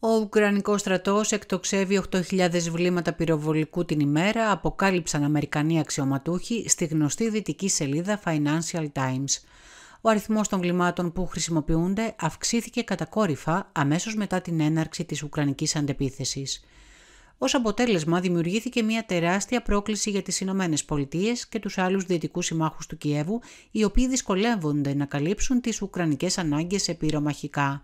Ο Ουκρανικό στρατός εκτοξεύει 8.000 βλήματα πυροβολικού την ημέρα, αποκάλυψαν Αμερικανοί αξιωματούχοι στη γνωστή δυτική σελίδα Financial Times. Ο αριθμός των βλημάτων που χρησιμοποιούνται αυξήθηκε κατακόρυφα αμέσως μετά την έναρξη της ουκρανικής αντεπίθεσης. Ως αποτέλεσμα δημιουργήθηκε μια τεράστια πρόκληση για τις Ηνωμένες Πολιτείες και τους άλλους δυτικούς συμμάχους του Κιέβου, οι οποίοι δυσκολεύονται να καλύψουν τις ουκρανικές ανάγκες επίρομαχικά.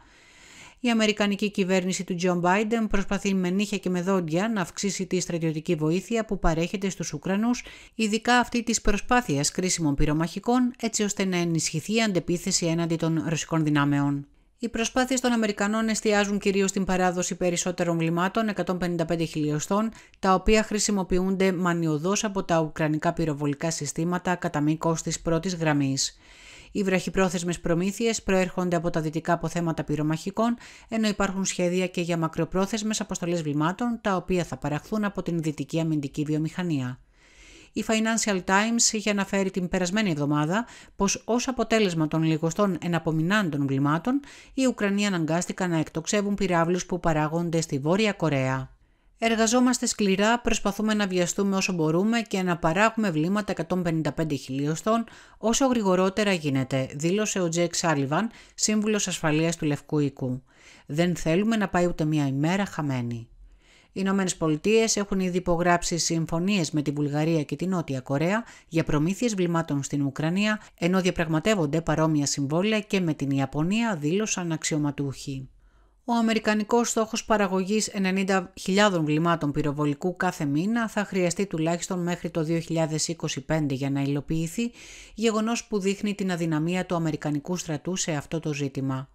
Η Αμερικανική κυβέρνηση του Τζον Μπάιντεν προσπαθεί με νύχια και με δόντια να αυξήσει τη στρατιωτική βοήθεια που παρέχεται στους Ουκρανούς, ειδικά αυτή της προσπάθειας κρίσιμων πυρομαχικών, έτσι ώστε να ενισχυθεί η αντεπίθεση έναντι των ρωσικών δυνάμεων. Οι προσπάθειες των Αμερικανών εστιάζουν κυρίως στην παράδοση περισσότερων βλημάτων 155 χιλιοστών, τα οποία χρησιμοποιούνται μανιωδώς από τα ουκρανικά πυροβολικά συστήματα κατά μήκος της πρώτης γραμμής. Οι βραχυπρόθεσμες προμήθειες προέρχονται από τα δυτικά αποθέματα πυρομαχικών, ενώ υπάρχουν σχέδια και για μακροπρόθεσμες αποστολές βλημάτων, τα οποία θα παραχθούν από την δυτική αμυντική βιομηχανία. Η Financial Times είχε αναφέρει την περασμένη εβδομάδα πως ως αποτέλεσμα των λιγοστών εναπομεινάντων βλημάτων, οι Ουκρανοί αναγκάστηκαν να εκτοξεύουν πυράβλους που παράγονται στη Βόρεια Κορέα. Εργαζόμαστε σκληρά, προσπαθούμε να βιαστούμε όσο μπορούμε και να παράγουμε βλήματα 155 χιλίοστων όσο γρηγορότερα γίνεται, δήλωσε ο Τζέικ Σάλιβαν, σύμβουλος ασφαλείας του Λευκού Οίκου. Δεν θέλουμε να πάει ούτε μία ημέρα χαμένη. Οι Ηνωμένες Πολιτείες έχουν ήδη υπογράψει συμφωνίες με τη Βουλγαρία και την Νότια Κορέα για προμήθειες βλημάτων στην Ουκρανία, ενώ διαπραγματεύονται παρόμοια συμβόλαια και με την Ιαπωνία, δήλωσαν αξιωματούχοι ο αμερικανικός στόχος παραγωγής 90.000 βλημάτων πυροβολικού κάθε μήνα θα χρειαστεί τουλάχιστον μέχρι το 2025 για να υλοποιηθεί, γεγονός που δείχνει την αδυναμία του αμερικανικού στρατού σε αυτό το ζήτημα.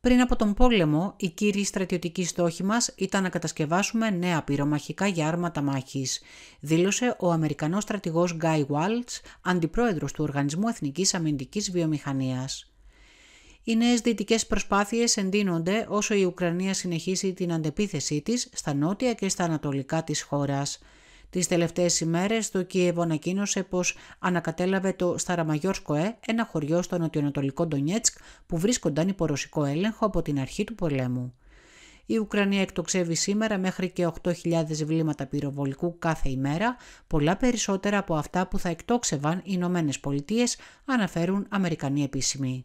Πριν από τον πόλεμο, η κύριοι στρατιωτική στόχοι μας ήταν να κατασκευάσουμε νέα πυρομαχικά για άρματα μάχης, δήλωσε ο Αμερικανός στρατηγός Guy Waltz, αντιπρόεδρος του Οργανισμού Εθνικής Αμυντικής Βιομηχανίας. Οι νέες δυτικές προσπάθειες εντείνονται όσο η Ουκρανία συνεχίσει την αντεπίθεσή της στα νότια και στα ανατολικά της χώρας. Τις τελευταίες ημέρες το Κίεβο ανακοίνωσε πως ανακατέλαβε το Σταραμαγιόρσκοε, ένα χωριό στο νοτιοανατολικό Ντονιέτσκ που βρίσκονταν υπό ρωσικό έλεγχο από την αρχή του πολέμου. Η Ουκρανία εκτοξεύει σήμερα μέχρι και 8.000 βλήματα πυροβολικού κάθε ημέρα, πολλά περισσότερα από αυτά που θα εκτόξευαν οι Ηνωμένες Πολιτείες, αναφέρουν Αμερικανοί επίσημοι.